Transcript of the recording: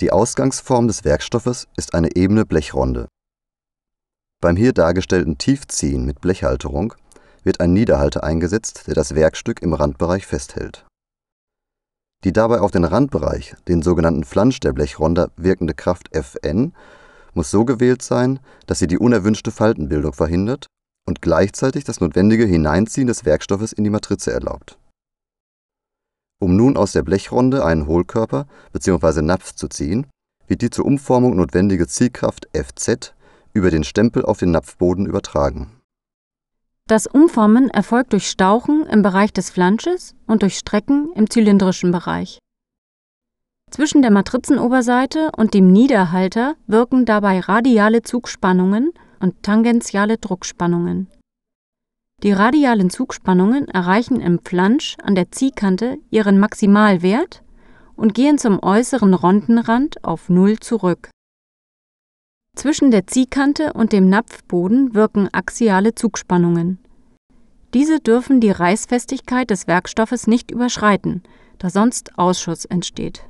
Die Ausgangsform des Werkstoffes ist eine ebene Blechronde. Beim hier dargestellten Tiefziehen mit Blechhalterung wird ein Niederhalter eingesetzt, der das Werkstück im Randbereich festhält. Die dabei auf den Randbereich, den sogenannten Flansch der Blechronde, wirkende Kraft Fn muss so gewählt sein, dass sie die unerwünschte Faltenbildung verhindert und gleichzeitig das notwendige Hineinziehen des Werkstoffes in die Matrize erlaubt um nun aus der Blechronde einen Hohlkörper bzw. Napf zu ziehen, wird die zur Umformung notwendige Zielkraft Fz über den Stempel auf den Napfboden übertragen. Das Umformen erfolgt durch Stauchen im Bereich des Flansches und durch Strecken im zylindrischen Bereich. Zwischen der Matrizenoberseite und dem Niederhalter wirken dabei radiale Zugspannungen und tangentiale Druckspannungen die radialen Zugspannungen erreichen im Flansch an der Ziehkante ihren Maximalwert und gehen zum äußeren Rondenrand auf Null zurück. Zwischen der Ziehkante und dem Napfboden wirken axiale Zugspannungen. Diese dürfen die Reißfestigkeit des Werkstoffes nicht überschreiten, da sonst Ausschuss entsteht